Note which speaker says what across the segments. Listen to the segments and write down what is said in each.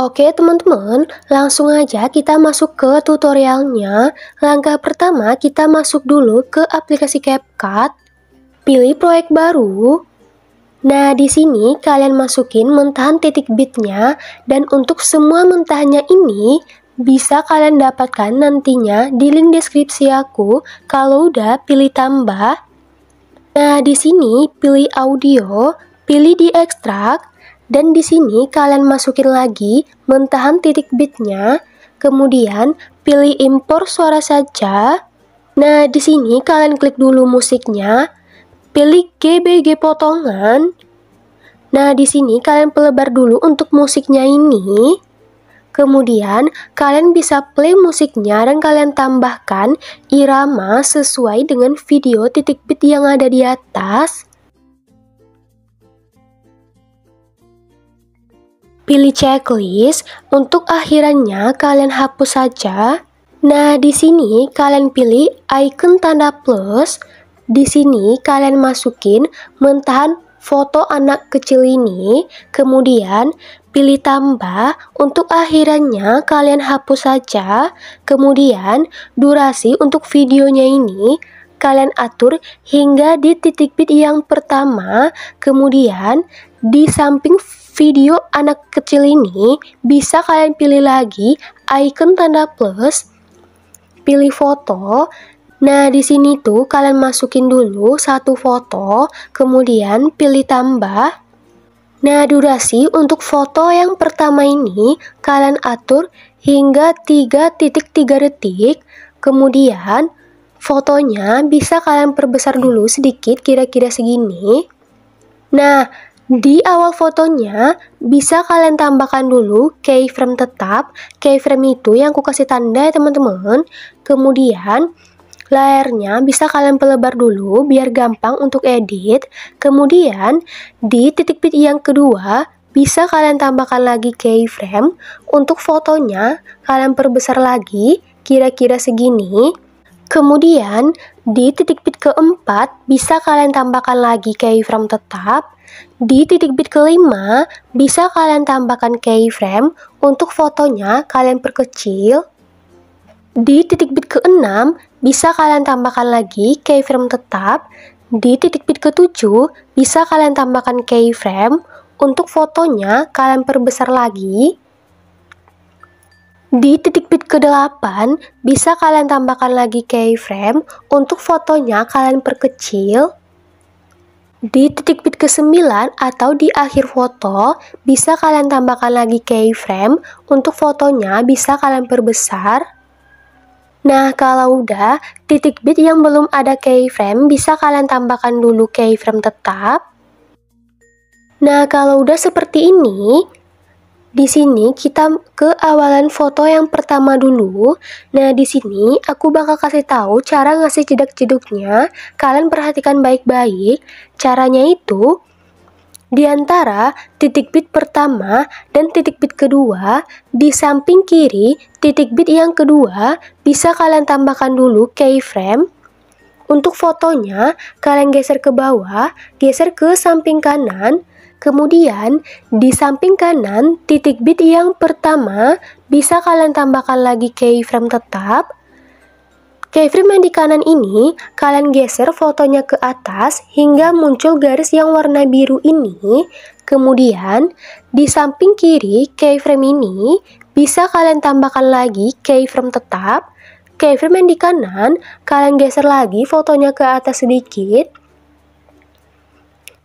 Speaker 1: Oke teman-teman, langsung aja kita masuk ke tutorialnya. Langkah pertama kita masuk dulu ke aplikasi CapCut, pilih proyek baru, Nah, di sini kalian masukin mentahan titik bitnya dan untuk semua mentahannya ini bisa kalian dapatkan nantinya di link deskripsi aku. Kalau udah pilih tambah. Nah, di sini pilih audio, pilih di ekstrak dan di sini kalian masukin lagi mentahan titik bitnya. Kemudian pilih impor suara saja. Nah, di sini kalian klik dulu musiknya Pilih GBG potongan. Nah, di sini kalian pelebar dulu untuk musiknya ini. Kemudian, kalian bisa play musiknya dan kalian tambahkan irama sesuai dengan video titik bit yang ada di atas. Pilih checklist, untuk akhirannya kalian hapus saja. Nah, di sini kalian pilih icon tanda plus, di sini kalian masukin mentahan foto anak kecil ini, kemudian pilih tambah untuk akhirannya kalian hapus saja, kemudian durasi untuk videonya ini kalian atur hingga di titik bit yang pertama, kemudian di samping video anak kecil ini bisa kalian pilih lagi icon tanda plus, pilih foto, Nah, di sini tuh kalian masukin dulu satu foto, kemudian pilih tambah. Nah, durasi untuk foto yang pertama ini kalian atur hingga 3.3 detik. Kemudian fotonya bisa kalian perbesar dulu sedikit kira-kira segini. Nah, di awal fotonya bisa kalian tambahkan dulu keyframe tetap. Keyframe itu yang aku kasih tanda ya teman-teman. Kemudian Layarnya bisa kalian pelebar dulu biar gampang untuk edit. Kemudian di titik bit yang kedua bisa kalian tambahkan lagi keyframe. Untuk fotonya kalian perbesar lagi kira-kira segini. Kemudian di titik bit keempat bisa kalian tambahkan lagi keyframe tetap. Di titik bit kelima, bisa kalian tambahkan keyframe untuk fotonya kalian perkecil. Di titik bit keenam, bisa kalian tambahkan lagi keyframe tetap. Di titik bit ketujuh, bisa kalian tambahkan keyframe. Untuk fotonya, kalian perbesar lagi. Di titik bit ke-8, bisa kalian tambahkan lagi keyframe. Untuk fotonya, kalian perkecil. Di titik bit ke-9 atau di akhir foto, bisa kalian tambahkan lagi keyframe. Untuk fotonya, bisa kalian perbesar. Nah, kalau udah, titik bit yang belum ada keyframe bisa kalian tambahkan dulu keyframe tetap. Nah, kalau udah seperti ini, di sini kita ke awalan foto yang pertama dulu. Nah, di sini aku bakal kasih tahu cara ngasih jedak-jeduknya. Kalian perhatikan baik-baik. Caranya itu di antara titik bit pertama dan titik bit kedua, di samping kiri titik bit yang kedua bisa kalian tambahkan dulu keyframe. Untuk fotonya, kalian geser ke bawah, geser ke samping kanan, Kemudian, di samping kanan, titik bit yang pertama bisa kalian tambahkan lagi keyframe tetap Keyframe yang di kanan ini, kalian geser fotonya ke atas hingga muncul garis yang warna biru ini. Kemudian, di samping kiri keyframe ini, bisa kalian tambahkan lagi keyframe tetap. Keyframe yang di kanan, kalian geser lagi fotonya ke atas sedikit.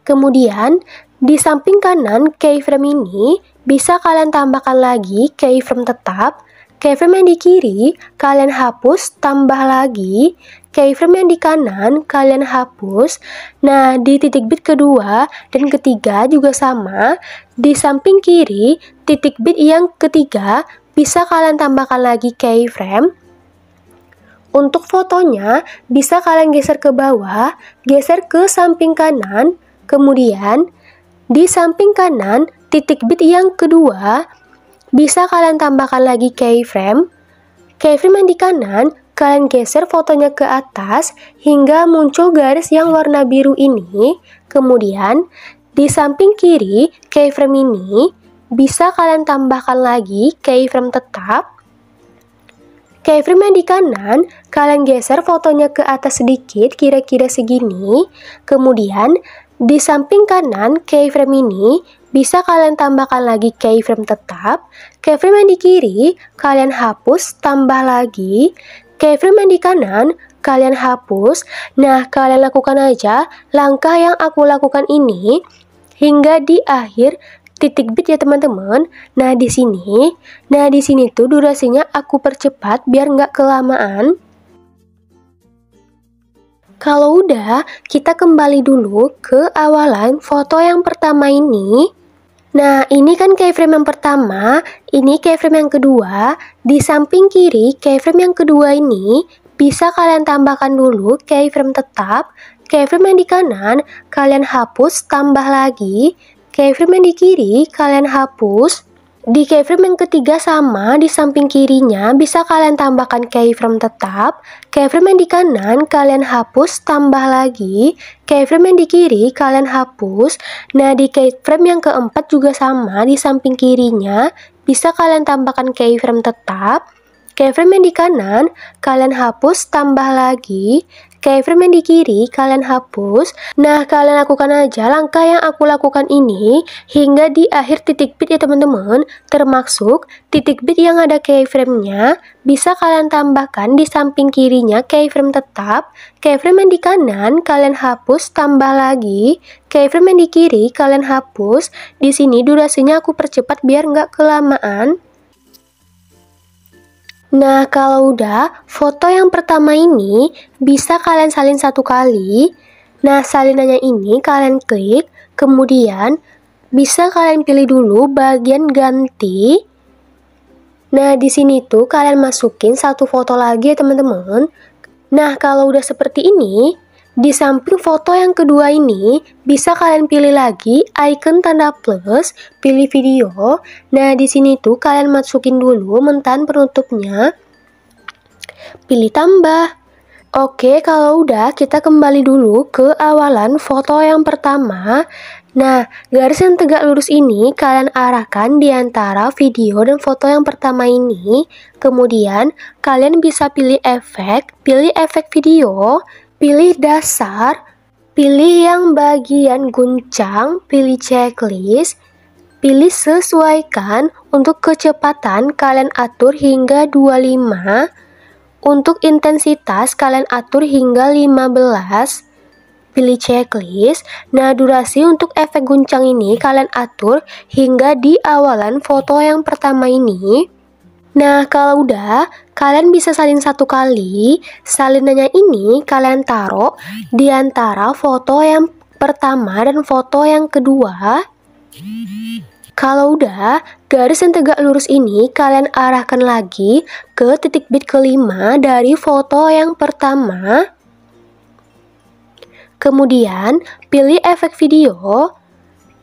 Speaker 1: Kemudian, di samping kanan keyframe ini, bisa kalian tambahkan lagi keyframe tetap. Keyframe yang di kiri, kalian hapus, tambah lagi. Keyframe yang di kanan, kalian hapus. Nah, di titik bit kedua dan ketiga juga sama. Di samping kiri, titik bit yang ketiga bisa kalian tambahkan lagi keyframe. Untuk fotonya, bisa kalian geser ke bawah, geser ke samping kanan, kemudian di samping kanan, titik bit yang kedua bisa kalian tambahkan lagi keyframe. Keyframe yang di kanan, kalian geser fotonya ke atas hingga muncul garis yang warna biru ini. Kemudian, di samping kiri keyframe ini, bisa kalian tambahkan lagi keyframe tetap Keyframe yang di kanan, kalian geser fotonya ke atas sedikit, kira-kira segini. Kemudian, di samping kanan keyframe ini, bisa kalian tambahkan lagi keyframe tetap, keyframe yang di kiri kalian hapus, tambah lagi, keyframe yang di kanan kalian hapus. Nah, kalian lakukan aja langkah yang aku lakukan ini hingga di akhir titik bit ya teman-teman. Nah di sini, nah di sini tuh durasinya aku percepat biar nggak kelamaan. Kalau udah, kita kembali dulu ke awalan foto yang pertama ini. Nah, ini kan keyframe yang pertama, ini keyframe yang kedua. Di samping kiri keyframe yang kedua ini bisa kalian tambahkan dulu keyframe tetap, keyframe yang di kanan kalian hapus tambah lagi, keyframe yang di kiri kalian hapus, di keyframe yang ketiga sama, di samping kirinya bisa kalian tambahkan keyframe tetap, keyframe yang di kanan kalian hapus, tambah lagi, keyframe yang di kiri kalian hapus. Nah, di keyframe yang keempat juga sama, di samping kirinya bisa kalian tambahkan keyframe tetap, keyframe yang di kanan kalian hapus, tambah lagi, Keyframe yang di kiri, kalian hapus. Nah, kalian lakukan aja langkah yang aku lakukan ini hingga di akhir titik bit ya teman-teman. Termasuk titik bit yang ada keyframe-nya bisa kalian tambahkan di samping kirinya keyframe tetap. Keyframe yang di kanan kalian hapus, tambah lagi. Keyframe yang di kiri kalian hapus. Di sini durasinya aku percepat biar nggak kelamaan. Nah, kalau udah, foto yang pertama ini bisa kalian salin satu kali. Nah, salinannya ini kalian klik, kemudian bisa kalian pilih dulu bagian ganti. Nah, di sini tuh kalian masukin satu foto lagi ya teman-teman. Nah, kalau udah seperti ini, di samping foto yang kedua ini, bisa kalian pilih lagi icon tanda plus, pilih video. Nah, di sini tuh kalian masukin dulu mentan penutupnya. Pilih tambah. Oke, kalau udah kita kembali dulu ke awalan foto yang pertama. Nah, garis yang tegak lurus ini kalian arahkan di antara video dan foto yang pertama ini. Kemudian, kalian bisa pilih efek, pilih efek video, Pilih dasar, pilih yang bagian guncang, pilih checklist, pilih sesuaikan untuk kecepatan kalian atur hingga 25, untuk intensitas kalian atur hingga 15, pilih checklist. Nah, durasi untuk efek guncang ini kalian atur hingga di awalan foto yang pertama ini. Nah, kalau udah, kalian bisa salin satu kali. Salinannya ini kalian taruh di antara foto yang pertama dan foto yang kedua. Kalau udah, garis yang tegak lurus ini kalian arahkan lagi ke titik bit kelima dari foto yang pertama. Kemudian, pilih efek video,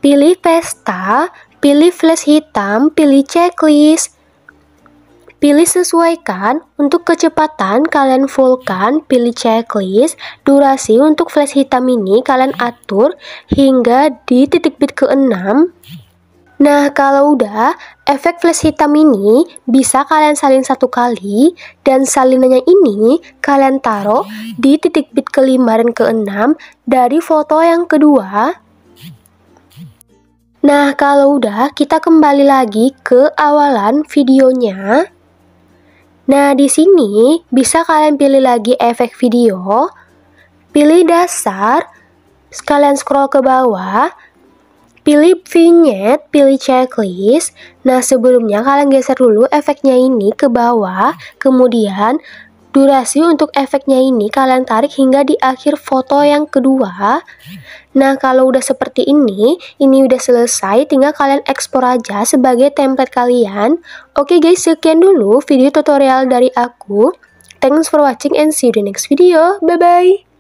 Speaker 1: pilih pesta, pilih flash hitam, pilih checklist, Pilih sesuaikan untuk kecepatan kalian fullkan, pilih checklist, durasi untuk flash hitam ini kalian atur hingga di titik bit ke-6. Nah, kalau udah, efek flash hitam ini bisa kalian salin satu kali dan salinannya ini kalian taruh di titik bit kelima dan keenam dari foto yang kedua. Nah, kalau udah, kita kembali lagi ke awalan videonya. Nah, di sini bisa kalian pilih lagi efek video, pilih dasar, sekalian scroll ke bawah, pilih vignette, pilih checklist. Nah, sebelumnya kalian geser dulu efeknya ini ke bawah, kemudian Durasi untuk efeknya ini kalian tarik hingga di akhir foto yang kedua. Nah, kalau udah seperti ini, ini udah selesai, tinggal kalian ekspor aja sebagai template kalian. Oke guys, sekian dulu video tutorial dari aku. Thanks for watching and see you the next video. Bye-bye.